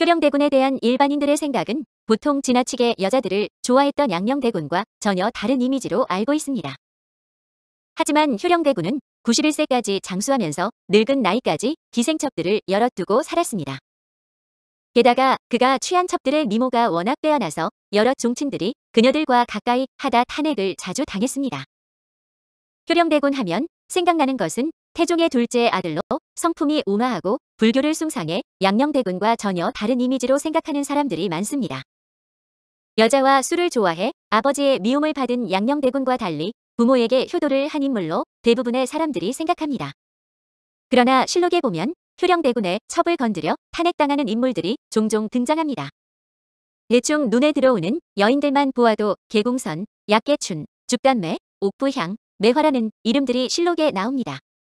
효령대군에 대한 일반인들의 생각은 보통 지나치게 여자들을 좋아했던 양령대군과 전혀 다른 이미지로 알고 있습니다. 하지만 효령대군은 91세까지 장수하면서 늙은 나이까지 기생첩들을 열어두고 살았습니다. 게다가 그가 취한 첩들의 미모가 워낙 빼어나서 여러 종친들이 그녀들과 가까이 하다 탄핵을 자주 당했습니다. 효령대군 하면 생각나는 것은 태종의 둘째 아들로 성품이 우마하고 불교를 숭상해 양녕대군과 전혀 다른 이미지로 생각하는 사람들이 많습니다. 여자와 술을 좋아해 아버지의 미움을 받은 양녕대군과 달리 부모에게 효도를 한 인물로 대부분의 사람들이 생각합니다. 그러나 실록에 보면 효령대군의 첩을 건드려 탄핵당하는 인물들이 종종 등장합니다. 대충 눈에 들어오는 여인들만 보아도 개공선, 약계춘, 죽단매, 옥부향, 매화라는 이름들이 실록에 나옵니다.